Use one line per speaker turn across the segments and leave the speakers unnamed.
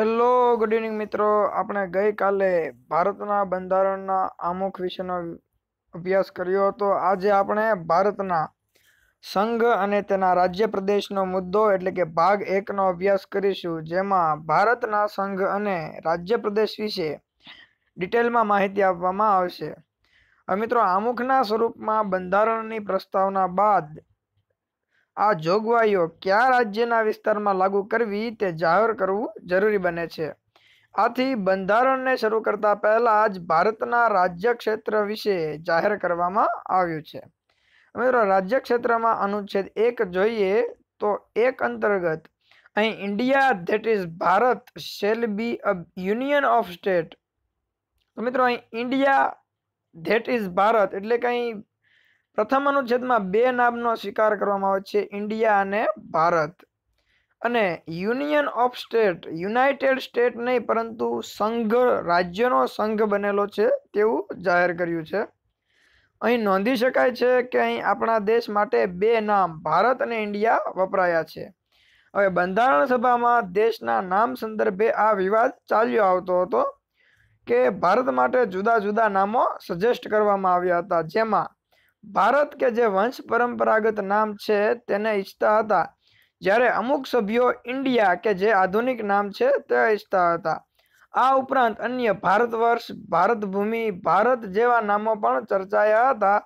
hello good evening મિત્રો આપણે ગઈકાલે ભારતના બંધારણના આમુખ વિશેનો અભ્યાસ કર્યો હતો આજે આપણે ભારતના સંઘ અને તેના રાજ્ય પ્રદેશનો મુદ્દો એટલે કે ભાગ એકનો અભ્યાસ કરીશું જેમાં ભારતના સંઘ અને રાજ્ય પ્રદેશ વિશે ડિટેલમાં માહિતી આપવામાં આવશે હવે મિત્રો આમુખના સ્વરૂપમાં બંધારણની પ્રસ્તાવના બાદ આ જોગવાઈઓ કયા રાજ્યના વિસ્તારમાં લાગુ કરવી તે જાહેર કરવું જરૂરી બને છે આથી બંધારણને શરૂ કરતા પહેલા જ ભારતના રાજ્ય ક્ષેત્ર વિશે જાહેર કરવામાં આવ્યું છે મિત્રો રાજ્ય ક્ષેત્રમાં અનુચ્છેદ એક જોઈએ તો એક અંતર્ગત અહીં India that is Bharat shall be a union of state મિત્રો અહીં ઇન્ડિયા ધેટ ઇઝ ભારત એટલે કંઈ પ્રથમ અનુચ્છેદમાં બે નામનો સ્વીકાર કરવામાં આવે છે ઇન્ડિયા અને ભારત અને union of state united state નહીં પરંતુ સંઘ રાજ્યનો સંઘ બનેલો છે તેવું જાહેર કર્યું છે અહીં નોંધી શકાય છે કે અહીં આપણા દેશ માટે બે નામ ભારત અને ઇન્ડિયા વપરાયા છે હવે બંધારણ સભામાં દેશના નામ સંદર્ભે આ વિવાદ ચાલ્યો આવતો હતો કે ભારત માટે જુદા જુદા નામો સજેસ્ટ કરવામાં આવ્યા હતા જેમાં ભારત કે જે વંશ પરંપરાગત નામ છે તેને ઈચ્છતા હતા જ્યારે અમુક સભ્યો ઇન્ડિયા કે જે આધુનિક નામ છે તે ઈચ્છતા હતા આ ઉપરાંત અન્ય ભારત વર્ષ ભારત ભૂમિ ભારત જેવા નામો પણ ચર્ચાયા હતા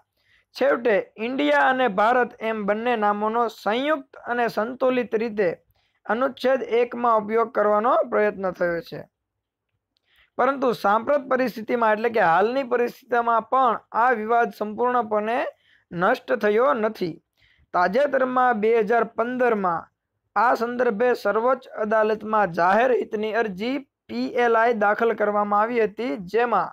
છેવટે ઇન્ડિયા અને ભારત એમ બંને નામોનો સંયુક્ત અને સંતુલિત રીતે અનુચ્છેદ એકમાં ઉપયોગ કરવાનો પ્રયત્ન થયો છે પરંતુ સાંપ્રત પરિસ્થિતિમાં એટલે કે હાલની પરિસ્થિતિમાં પણ આ વિવાદ સંપૂર્ણપણે નષ્ટ થયો નથી તાજેતરમાં બે હજાર પંદરમાં આ સંદર્ભે સર્વોચ્ચ અદાલતમાં જાહેર હિતની અરજી પીએલઆઈ દાખલ કરવામાં આવી હતી જેમાં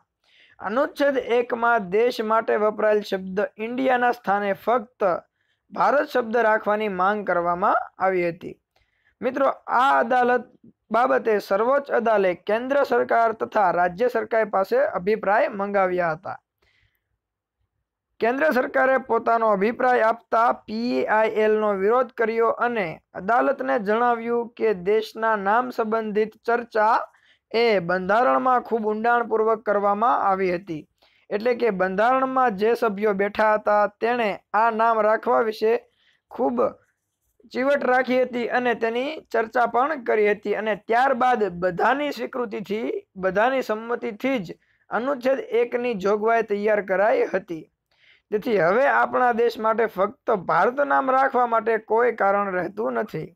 અનુચ્છેદ એકમાં દેશ માટે વપરાયેલ શબ્દ ઇન્ડિયાના સ્થાને ફક્ત ભારત શબ્દ રાખવાની માંગ કરવામાં આવી હતી મિત્રો આ અદાલત બાબતે સર્વોચ્ચ અદાલતે કેન્દ્ર સરકાર તથા રાજ્ય સરકાર પાસે અભિપ્રાય મંગાવ્યા હતા કેન્દ્ર સરકારે પોતાનો અભિપ્રાય આપતા પીઆઈએલનો વિરોધ કર્યો અને અદાલતને જણાવ્યું કે દેશના નામ સંબંધિત ચર્ચા એ બંધારણમાં ખૂબ ઊંડાણપૂર્વક કરવામાં આવી હતી એટલે કે બંધારણમાં જે સભ્યો બેઠા હતા તેણે આ નામ રાખવા વિશે ખૂબ ચીવટ રાખી હતી અને તેની ચર્ચા પણ કરી હતી અને ત્યારબાદ બધાની સ્વીકૃતિથી બધાની સંમતિથી જ અનુચ્છેદ એકની જોગવાઈ તૈયાર કરાઈ હતી તેથી હવે આપણા દેશ માટે ફક્ત ભારત નામ રાખવા માટે કોઈ કારણ રહેતું નથી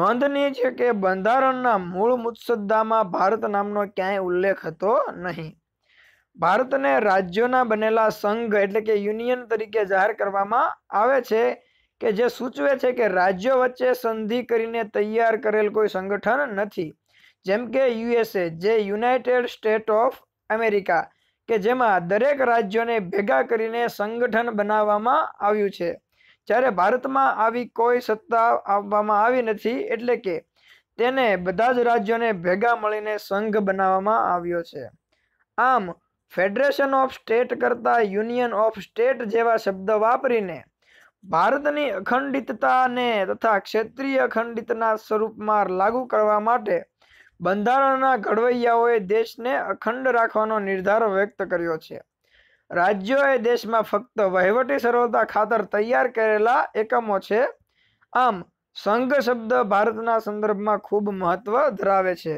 નોંધનીય છે કે બંધારણના મૂળ મુસદ્દામાં ભારત નામનો ક્યાંય ઉલ્લેખ હતો નહીં ભારતને રાજ્યોના બનેલા સંઘ એટલે કે યુનિયન તરીકે જાહેર કરવામાં આવે છે કે જે સૂચવે છે કે રાજ્યો વચ્ચે સંધિ કરીને તૈયાર કરેલ કોઈ સંગઠન નથી જેમ કે યુએસએ જે યુનાઇટેડ સ્ટેટ ઓફ અમેરિકા કે જેમાં દરેક રાજ્યોને ભેગા કરીને સંગઠન બનાવવામાં આવ્યું છે જ્યારે ભારતમાં આવી કોઈ સત્તા આપવામાં આવી નથી એટલે કે તેને બધા જ રાજ્યોને ભેગા મળીને સંઘ બનાવવામાં આવ્યો છે આમ ફેડરેશન ઓફ સ્ટેટ કરતાં યુનિયન ઓફ સ્ટેટ જેવા શબ્દ વાપરીને ભારતની અખંડિતતાને તથા ક્ષેત્રીય અખંડિતના સ્વરૂપમાં લાગુ કરવા માટે બંધારણના ઘડવૈયાઓએ દેશને અખંડ રાખવાનો નિર્ધાર વ્યક્ત કર્યો છે રાજ્યોએ દેશમાં ફક્ત વહીવટી સરળતા ખાતર તૈયાર કરેલા એકમો છે આમ સંઘ શબ્દ ભારતના સંદર્ભમાં ખૂબ મહત્વ ધરાવે છે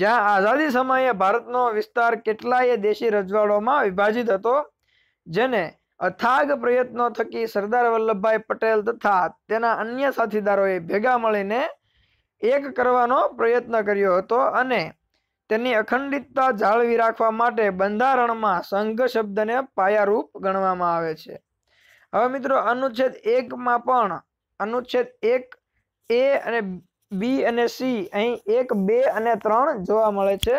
જ્યાં આઝાદી સમયે ભારતનો વિસ્તાર કેટલાય દેશી રજવાડોમાં વિભાજિત હતો જેને અથાગ પ્રયત્નો થકી સરદાર વલ્લભભાઈ પટેલ તથા તેના અન્ય સાથીદારોએ ભેગા મળીને એક કરવાનો પ્રયત્ન કર્યો હતો અને તેની અખંડિતતા જાળવી રાખવા માટે બંધારણમાં સંઘ શબ્દને પાયારૂપ ગણવામાં આવે છે હવે મિત્રો અનુચ્છેદ એકમાં પણ અનુચ્છેદ એક એ અને બી અને સી અહીં એક બે અને ત્રણ જોવા મળે છે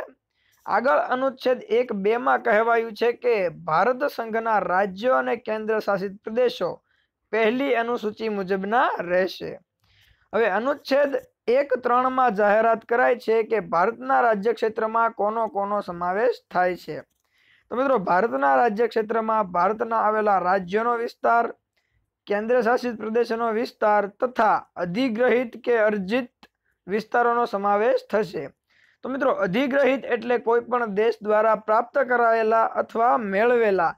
આગળ અનુચ્છેદ એક બેમાં કહેવાયું છે કે ભારત સંઘના રાજ્યો અને કેન્દ્ર શાસિત પ્રદેશો પહેલી અનુસૂચિ મુજબના રહેશે હવે અનુચ્છેદ એક ત્રણમાં જાહેરાત કરાય છે કે ભારતના રાજ્ય ક્ષેત્રમાં કોનો કોનો સમાવેશ થાય છે તો મિત્રો ભારતના રાજ્ય ક્ષેત્રમાં ભારતના આવેલા રાજ્યોનો વિસ્તાર કેન્દ્ર શાસિત પ્રદેશોનો વિસ્તાર તથા અધિગ્રહિત કે અર્જિત વિસ્તારોનો સમાવેશ થશે તો મિત્રો અધિગ્રહિત એટલે કોઈપણ દેશ દ્વારા પ્રાપ્ત કરાયેલા અથવા મેળવેલા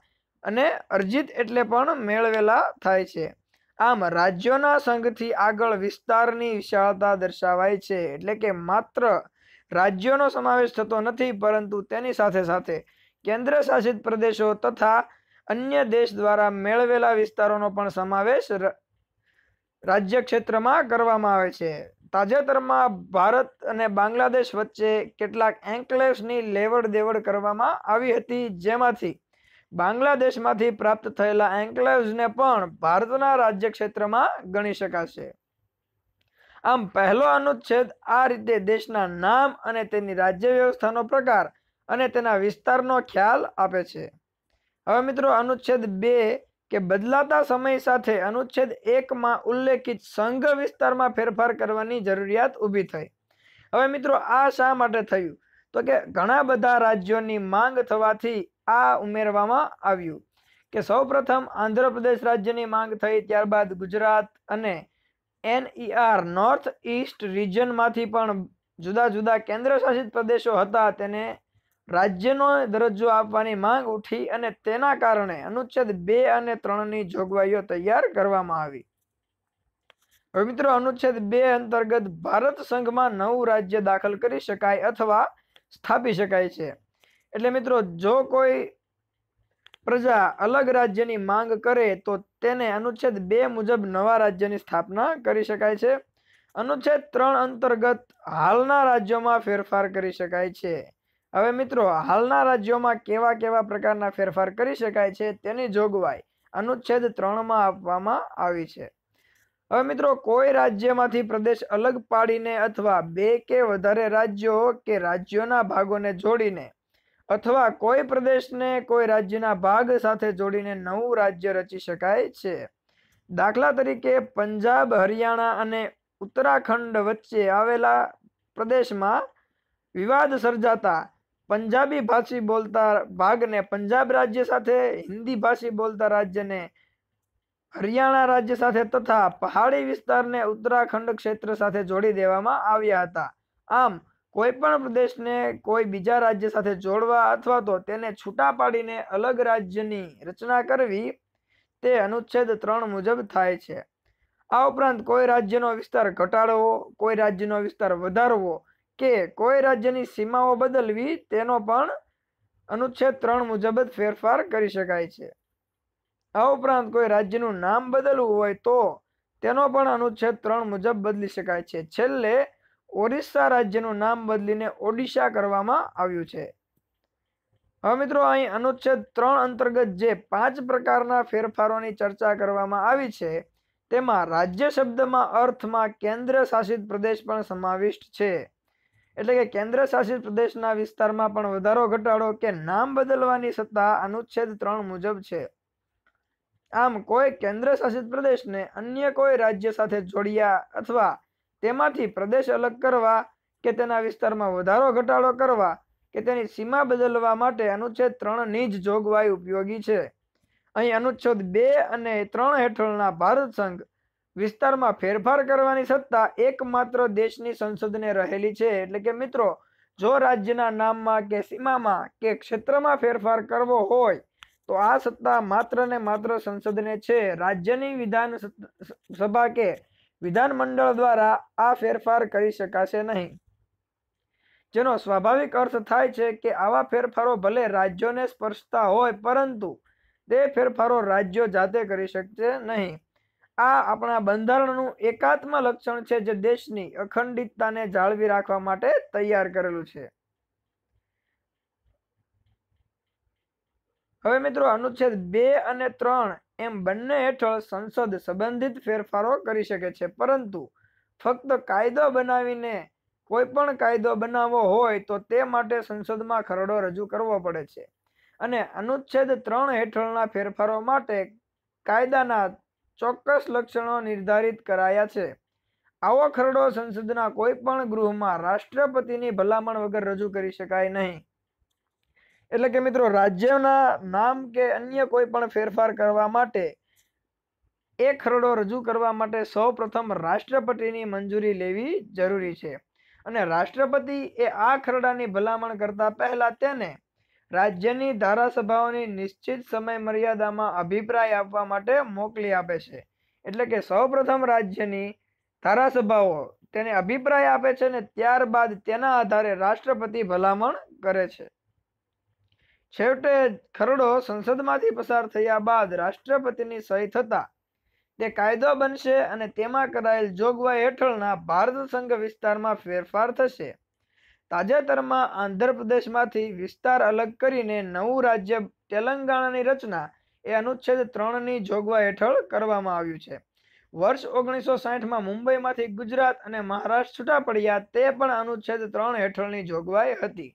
અને અર્જિત એટલે પણ મેળવેલા થાય છે આમ રાજ્યોના સંઘથી આગળ વિસ્તારની વિશાળતા દર્શાવાય છે એટલે કે માત્ર રાજ્યોનો સમાવેશ થતો નથી પરંતુ તેની સાથે સાથે કેન્દ્ર શાસિત પ્રદેશો તથા અન્ય દેશ દ્વારા મેળવેલા વિસ્તારોનો પણ સમાવેશ રાજ્ય ક્ષેત્રમાં કરવામાં આવે છે તાજેતરમાં ભારત અને બાંગ્લાદેશ વચ્ચે કેટલાક એન્કલેવ્સની લેવડ દેવડ કરવામાં આવી હતી જેમાંથી બાંગ્લાદેશમાંથી પ્રાપ્ત થયેલા એન્કલેવ્સને પણ ભારતના રાજ્ય ક્ષેત્રમાં ગણી શકાશે આમ પહેલો અનુચ્છેદ આ રીતે દેશના નામ અને તેની રાજ્ય વ્યવસ્થાનો પ્રકાર અને તેના વિસ્તારનો ખ્યાલ આપે છે હવે મિત્રો અનુચ્છેદ બે કે બદલાતા સમય સાથે અનુચ્છેદ એકમાં ઉલ્લેખિત સંઘ વિસ્તારમાં ફેરફાર કરવાની જરૂરિયાત ઊભી થઈ હવે મિત્રો આ શા માટે થયું તો કે ઘણા બધા રાજ્યોની માંગ થવાથી આ ઉમેરવામાં આવ્યું કે સૌપ્રથમ આંધ્રપ્રદેશ રાજ્યની માંગ થઈ ત્યારબાદ ગુજરાત અને એનઈઆર નોર્થ ઈસ્ટ રિજનમાંથી પણ જુદા જુદા કેન્દ્રશાસિત પ્રદેશો હતા તેને રાજ્યનો દરજ્જો આપવાની માંગ ઉઠી અને તેના કારણે અનુચ્છેદ બે અને ત્રણની જોગવાઈઓ તૈયાર કરવામાં આવી મિત્રો અનુચ્છેદ બે અંતર્ગત ભારત સંઘમાં નવું રાજ્ય દાખલ કરી શકાય અથવા સ્થાપી શકાય છે એટલે મિત્રો જો કોઈ પ્રજા અલગ રાજ્યની માંગ કરે તો તેને અનુચ્છેદ બે મુજબ નવા રાજ્યની સ્થાપના કરી શકાય છે અનુચ્છેદ ત્રણ અંતર્ગત હાલના રાજ્યોમાં ફેરફાર કરી શકાય છે હવે મિત્રો હાલના રાજ્યોમાં કેવા કેવા પ્રકારના ફેરફાર કરી શકાય છે તેની જોગવાઈ અનુચ્છેદ ત્રણમાં આપવામાં આવી છે હવે મિત્રો કોઈ રાજ્યમાંથી પ્રદેશ અલગ પાડીને અથવા બે કે વધારે રાજ્યો કે રાજ્યોના ભાગોને જોડીને અથવા કોઈ પ્રદેશને કોઈ રાજ્યના ભાગ સાથે જોડીને નવું રાજ્ય રચી શકાય છે દાખલા તરીકે પંજાબ હરિયાણા અને ઉત્તરાખંડ વચ્ચે આવેલા પ્રદેશમાં વિવાદ સર્જાતા પંજાબી ભાષી બોલતા ભાગને પંજાબ રાજ્ય સાથે હિન્દી ભાષી બોલતા રાજ્યને હરિયાણા રાજ્ય સાથે તથા પહાડી વિસ્તારને ઉત્તરાખંડ ક્ષેત્ર સાથે જોડી દેવામાં આવ્યા હતા આમ કોઈ પણ પ્રદેશને કોઈ બીજા રાજ્ય સાથે જોડવા અથવા તો તેને છૂટા પાડીને અલગ રાજ્યની રચના કરવી તે અનુચ્છેદ ત્રણ મુજબ થાય છે આ ઉપરાંત કોઈ રાજ્યનો વિસ્તાર ઘટાડવો કોઈ રાજ્યનો વિસ્તાર વધારવો કે કોઈ રાજ્યની સીમાઓ બદલવી તેનો પણ અનુચ્છેદ ત્રણ મુજબ જ ફેરફાર કરી શકાય છે આ ઉપરાંત કોઈ રાજ્યનું નામ બદલવું હોય તો તેનો પણ અનુચ્છેદ ત્રણ મુજબ બદલી શકાય છે છેલ્લે ઓરિસ્સા રાજ્યનું નામ બદલીને ઓડિશા કરવામાં આવ્યું છે હવે મિત્રો અહીં અનુચ્છેદ ત્રણ અંતર્ગત જે પાંચ પ્રકારના ફેરફારોની ચર્ચા કરવામાં આવી છે તેમાં રાજ્ય શબ્દમાં અર્થમાં કેન્દ્ર શાસિત પ્રદેશ પણ સમાવિષ્ટ છે એટલે કે કેન્દ્ર શાસિત પ્રદેશના વિસ્તારમાં પણ વધારો ઘટાડો કે નામ બદલવાની સત્તા અનુચ્છેદ ત્રણ મુજબ છે આમ કોઈ કેન્દ્ર શાસિત પ્રદેશને અન્ય કોઈ રાજ્ય સાથે જોડ્યા અથવા તેમાંથી પ્રદેશ અલગ કરવા કે તેના વિસ્તારમાં વધારો ઘટાડો કરવા કે તેની સીમા બદલવા માટે અનુચ્છેદ ત્રણની જ જોગવાઈ ઉપયોગી છે અહીં અનુચ્છેદ બે અને ત્રણ હેઠળના ભારત સંઘ વિસ્તારમાં ફેરફાર કરવાની સત્તા એકમાત્ર દેશની સંસદને રહેલી છે એટલે કે મિત્રો જો રાજ્યના નામમાં કે સીમામાં કે ક્ષેત્રમાં ફેરફાર કરવો હોય તો આ સત્તા માત્ર ને માત્ર સંસદને છે રાજ્યની વિધાન સભા કે વિધાનમંડળ દ્વારા આ ફેરફાર કરી શકાશે નહીં જેનો સ્વાભાવિક અર્થ થાય છે કે આવા ફેરફારો ભલે રાજ્યોને સ્પર્શતા હોય પરંતુ તે ફેરફારો રાજ્યો જાતે કરી શકશે નહીં આ આપણા બંધારણનું એકાત્મ લક્ષણ છે જે દેશની અખંડિતતાને જાળવી રાખવા માટે તૈયાર કરેલું છે હવે મિત્રો અનુચ્છેદ બે અને ત્રણ એમ બંને હેઠળ સંસદ સંબંધિત ફેરફારો કરી શકે છે પરંતુ ફક્ત કાયદો બનાવીને કોઈ પણ કાયદો બનાવવો હોય તો તે માટે સંસદમાં ખરડો રજૂ કરવો પડે છે અને અનુચ્છેદ ત્રણ હેઠળના ફેરફારો માટે કાયદાના ચોક્કસ લક્ષણો નિર્ધારિત કરાયા છે આવો ખરડો સંસદના કોઈપણ ગૃહમાં રાષ્ટ્રપતિની ભલામણ વગર રજૂ કરી શકાય નહીં એટલે કે મિત્રો રાજ્યના નામ કે અન્ય કોઈ પણ ફેરફાર કરવા માટે એ ખરડો રજૂ કરવા માટે સૌપ્રથમ રાષ્ટ્રપતિની મંજૂરી લેવી જરૂરી છે અને રાષ્ટ્રપતિ એ આ ખરડાની ભલામણ કરતા પહેલાં તેને રાજ્યની ધારાસભાઓની નિશ્ચિત સમય મર્યાદામાં અભિપ્રાય આપવા માટે મોકલી આપે છે એટલે કે સૌપ્રથમ રાજ્યની ધારાસભાઓ તેને અભિપ્રાય આપે છે અને ત્યારબાદ તેના આધારે રાષ્ટ્રપતિ ભલામણ કરે છે છેવટે ખરડો સંસદમાંથી પસાર થયા બાદ રાષ્ટ્રપતિની સહી થતા તે કાયદો બનશે અને તેમાં કરાયેલ જોગવાઈ હેઠળના ભારત સંઘ વિસ્તારમાં ફેરફાર થશે તાજેતરમાં આંધ્રપ્રદેશમાંથી વિસ્તાર અલગ કરીને નવું રાજ્ય તેલંગાણાની રચના એ અનુચ્છેદ ત્રણની જોગવાઈ હેઠળ કરવામાં આવ્યું છે વર્ષ ઓગણીસો સાઠમાં મુંબઈમાંથી ગુજરાત અને મહારાષ્ટ્ર છૂટા પડ્યા તે પણ અનુચ્છેદ ત્રણ હેઠળની જોગવાઈ હતી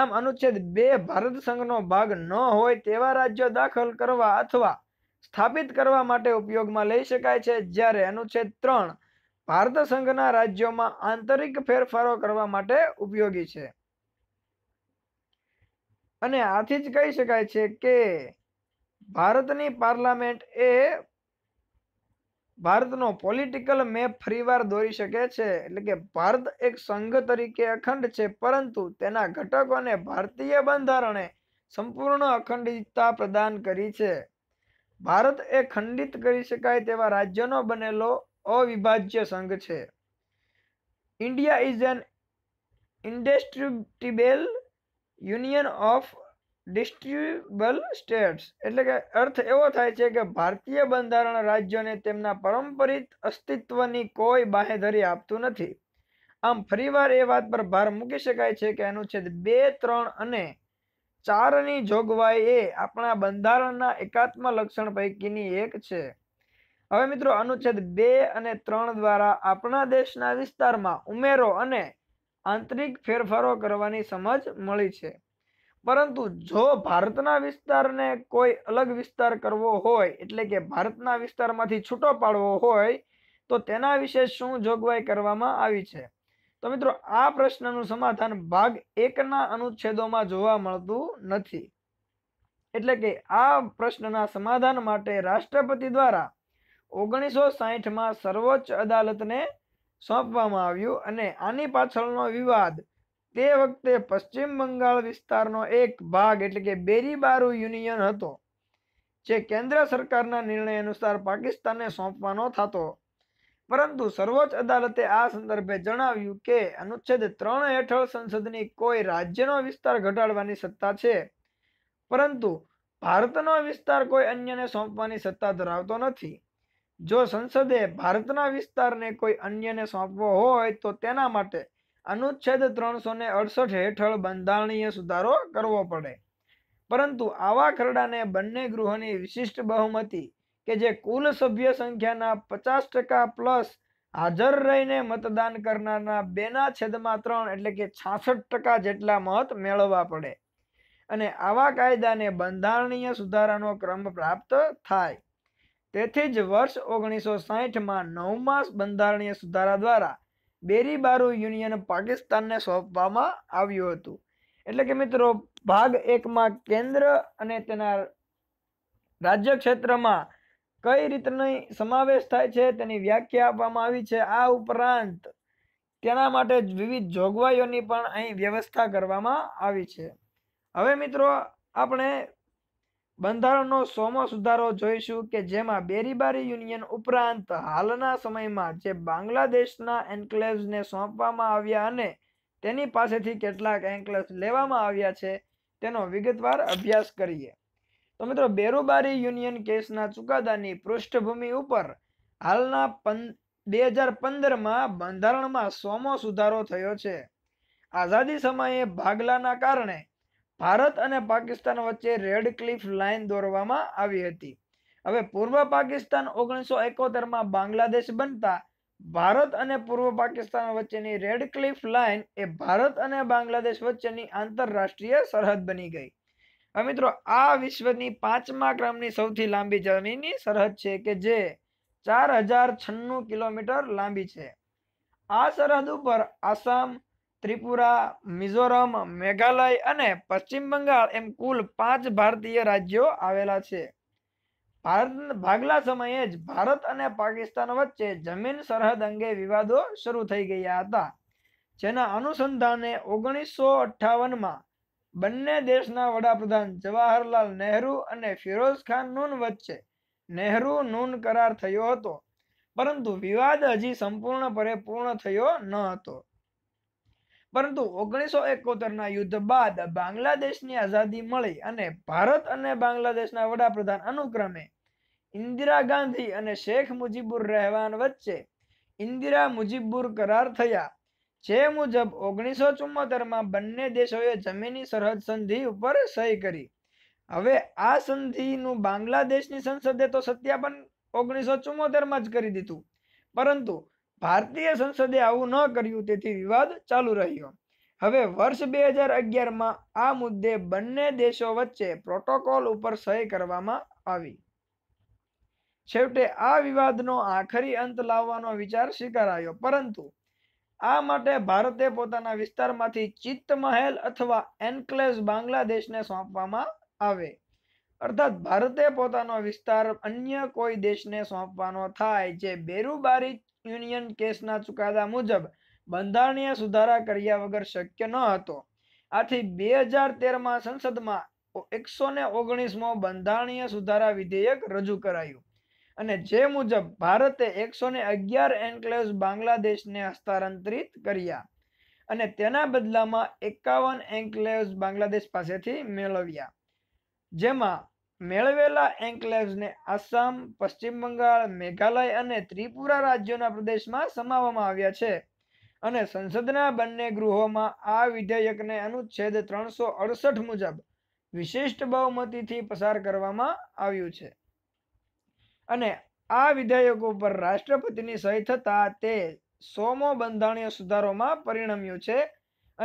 આમ અનુચ્છેદ બે ભારત સંઘનો ભાગ ન હોય તેવા રાજ્યો દાખલ કરવા અથવા સ્થાપિત કરવા માટે ઉપયોગમાં લઈ શકાય છે જ્યારે અનુચ્છેદ ત્રણ ભારત સંઘના રાજ્યોમાં આંતરિક ફેરફારો કરવા માટે ઉપયોગી છે અને આથી જ કહી શકાય છે કે ભારતની પાર્લામેન્ટ એ ભારતનો પોલિટિકલ મેપ ફરીવાર દોરી શકે છે એટલે કે ભારત એક સંઘ તરીકે અખંડ છે પરંતુ તેના ઘટકોને ભારતીય બંધારણે સંપૂર્ણ અખંડિતતા પ્રદાન કરી છે ભારત એ ખંડિત કરી શકાય તેવા રાજ્યોનો બનેલો અવિભાજ્ય સંઘ છે India is an indestructible union of destructible states એટલે કે અર્થ એવો થાય છે કે ભારતીય બંધારણ રાજ્યોને તેમના પરંપરિત અસ્તિત્વની કોઈ બાહેધરી આપતું નથી આમ ફરીવાર એ વાત પર ભાર મૂકી શકાય છે કે અનુચ્છેદ બે ત્રણ અને ચારની જોગવાઈ એ આપણા બંધારણના એકાત્મ લક્ષણ પૈકીની એક છે હવે મિત્રો અનુચ્છેદ બે અને ત્રણ દ્વારા આપણા દેશના વિસ્તારમાં ઉમેરો અને આંતરિક ફેરફારો કરવાની સમજ મળી છે પરંતુ જો ભારતના વિસ્તારને કોઈ અલગ વિસ્તાર કરવો હોય એટલે કે ભારતના વિસ્તારમાંથી છૂટો પાડવો હોય તો તેના વિશે શું જોગવાઈ કરવામાં આવી છે તો મિત્રો આ પ્રશ્નનું સમાધાન ભાગ એકના અનુચ્છેદોમાં જોવા મળતું નથી એટલે કે આ પ્રશ્નના સમાધાન માટે રાષ્ટ્રપતિ દ્વારા ઓગણીસો સાહીઠમાં સર્વોચ્ચ અદાલતને સોંપવામાં આવ્યું અને આની પાછળનો વિવાદ તે વખતે પશ્ચિમ બંગાળ વિસ્તારનો એક ભાગ એટલે કે બેરીબારુ યુનિયન હતો જે કેન્દ્ર સરકારના નિર્ણય અનુસાર પાકિસ્તાનને સોંપવાનો થતો પરંતુ સર્વોચ્ચ અદાલતે આ સંદર્ભે જણાવ્યું કે અનુચ્છેદ ત્રણ હેઠળ સંસદની કોઈ રાજ્યનો વિસ્તાર ઘટાડવાની સત્તા છે પરંતુ ભારતનો વિસ્તાર કોઈ અન્યને સોંપવાની સત્તા ધરાવતો નથી જો સંસદે ભારતના વિસ્તારને કોઈ અન્યને સોંપવો હોય તો તેના માટે અનુચ્છેદ ત્રણસો ને અડસઠ હેઠળ બંધારણીય સુધારો કરવો પડે પરંતુ આવા ખરડાને બંને ગૃહોની વિશિષ્ટ બહુમતી કે જે કુલ સભ્ય સંખ્યાના પચાસ ટકા પ્લસ હાજર રહીને મતદાન કરનારના બેના છેદમાં ત્રણ એટલે કે છાસઠ ટકા જેટલા મત મેળવવા પડે અને આવા કાયદાને બંધારણીય સુધારાનો ક્રમ પ્રાપ્ત થાય તેથી જ વર્ષ ઓગણીસો સાહીઠમાં માસ બંધારણીય સુધારા દ્વારા બેરીબારુ યુનિયન પાકિસ્તાનને સોંપવામાં આવ્યું હતું એટલે કે મિત્રો ભાગ એકમાં કેન્દ્ર અને તેના રાજ્ય ક્ષેત્રમાં કઈ રીતની સમાવેશ થાય છે તેની વ્યાખ્યા આપવામાં આવી છે આ ઉપરાંત તેના માટે વિવિધ જોગવાઈઓની પણ અહીં વ્યવસ્થા કરવામાં આવી છે હવે મિત્રો આપણે બંધારણનો સોમો સુધારો જોઈશું કે જેમાં બેરીબારી યુનિયન ઉપરાંત હાલના સમયમાં જે બાંગ્લાદેશના એન્કલેવ્સને સોંપવામાં આવ્યા અને તેની પાસેથી કેટલાક એન્કલેવ્સ લેવામાં આવ્યા છે તેનો વિગતવાર અભ્યાસ કરીએ તો મિત્રો બેરોબારી યુનિયન કેસના ચુકાદાની પૃષ્ઠભૂમિ ઉપર હાલના પં બે હજાર પંદરમાં બંધારણમાં સોમો સુધારો થયો છે આઝાદી સમયે ભાગલાના કારણે ભારત અને પાકિસ્તાન વચ્ચે રેડ ક્લિફ લાઇન દોરવામાં આવી હતી હવે પૂર્વ પાકિસ્તાન ઓગણીસો એકોતેરમાં બાંગ્લાદેશ બનતા ભારત અને પૂર્વ પાકિસ્તાન વચ્ચેની રેડ ક્લિફ લાઇન એ ભારત અને બાંગ્લાદેશ વચ્ચેની આંતરરાષ્ટ્રીય સરહદ બની ગઈ મિત્રો આ વિશ્વની પાંચમા ક્રમની સૌથી લાંબી જમીનની સરહદ છે કે જે ચાર હજાર છન્નું કિલોમીટર લાંબી છે આ સરહદ ઉપર આસામ ત્રિપુરા મિઝોરમ મેઘાલય અને પશ્ચિમ બંગાળ એમ કુલ પાંચ ભારતીય રાજ્યો આવેલા છે ભારત ભાગલા સમયે જ ભારત અને પાકિસ્તાન વચ્ચે જમીન સરહદ અંગે વિવાદો શરૂ થઈ ગયા હતા જેના અનુસંધાને ઓગણીસો અઠ્ઠાવનમાં બંને દેશના વડાપ્રધાન જવાહરલાલ નહેરુ અને ફિરોઝ ખાન નૂન વચ્ચે નહેરુ નૂન કરાર થયો હતો પરંતુ વિવાદ હજી સંપૂર્ણપણે પૂર્ણ થયો ન હતો પરંતુ ઓગણીસો એકોતેરના યુદ્ધ બાદ બાંગ્લાદેશની આઝાદી મળી અને ભારત અને બાંગ્લાદેશના વડાપ્રધાન અનુક્રમે ઇન્દિરા ગાંધી અને શેખ મુજીબુર રહેવાન વચ્ચે ઇન્દિરા મુજીબુર કરાર થયા જે મુજબ ઓગણીસો ચુમ્મોતેરમાં બંને દેશોએ જમીની સરહદ સંધિ ઉપર સહી કરી હવે આ સંધિનું બાંગ્લાદેશની સંસદે તો સત્યાપન ઓગણીસો ચુમ્મોતેરમાં જ કરી દીધું પરંતુ ભારતીય સંસદે આવું ન કર્યું તેથી વિવાદ ચાલુ રહ્યો હવે વર્ષ બે હજાર અગિયારમાં આ મુદ્દે બંને દેશો વચ્ચે પ્રોટોકોલ ઉપર સહી કરવામાં આવી છેવટે આ વિવાદનો આખરી અંત લાવવાનો વિચાર સ્વીકારાયો પરંતુ આ માટે ભારતે પોતાના વિસ્તારમાંથી ચિત્ત મહેલ અથવા એન્કલેસ બાંગ્લાદેશને સોંપવામાં આવે અર્થાત ભારતે પોતાનો વિસ્તાર અન્ય કોઈ દેશને સોંપવાનો થાય જે બેરુબારી યુનિયન કેસના ચુકાદા મુજબ બંધારણીય સુધારા કર્યા વગર શક્ય ન હતો આથી બે હજાર તેરમાં સંસદમાં એકસો ને ઓગણીસમો બંધારણીય સુધારા વિધેયક રજૂ કરાયું અને જે મુજબ ભારતે એકસો ને અગિયાર એન્કલેવ્સ બાંગ્લાદેશને હસ્તાંતરિત કર્યા અને તેના બદલામાં એકાવન એન્કલેવ્સ બાંગ્લાદેશ પાસેથી મેળવ્યા જેમાં મેળવેલા એન્કલેવ્સને આસામ પશ્ચિમ બંગાળ મેઘાલય અને ત્રિપુરા રાજ્યોના પ્રદેશમાં સમાવવામાં આવ્યા છે અને સંસદના બંને ગૃહોમાં આ વિધેયકને અનુચ્છેદ ત્રણસો અડસઠ મુજબ વિશિષ્ટ બહુમતીથી પસાર કરવામાં આવ્યું છે અને આ વિધેયકો પર રાષ્ટ્રપતિની સહી થતાં તે સોમો બંધારણીય સુધારોમાં પરિણમ્યું છે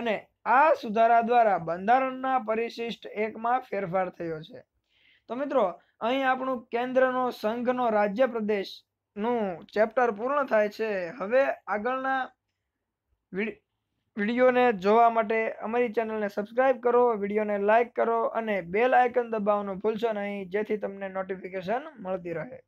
અને આ સુધારા દ્વારા બંધારણના પરિશિષ્ટ એકમાં ફેરફાર થયો છે તો મિત્રો અહીં આપણું કેન્દ્રનો સંઘનો રાજ્ય પ્રદેશનું ચેપ્ટર પૂર્ણ થાય છે હવે આગળના વિડીયોને જોવા માટે અમારી ચેનલને સબસ્ક્રાઇબ કરો વિડીયોને લાઇક કરો અને બેલ આઇકન દબાવવાનું ભૂલશો નહીં જેથી તમને નોટિફિકેશન મળતી રહે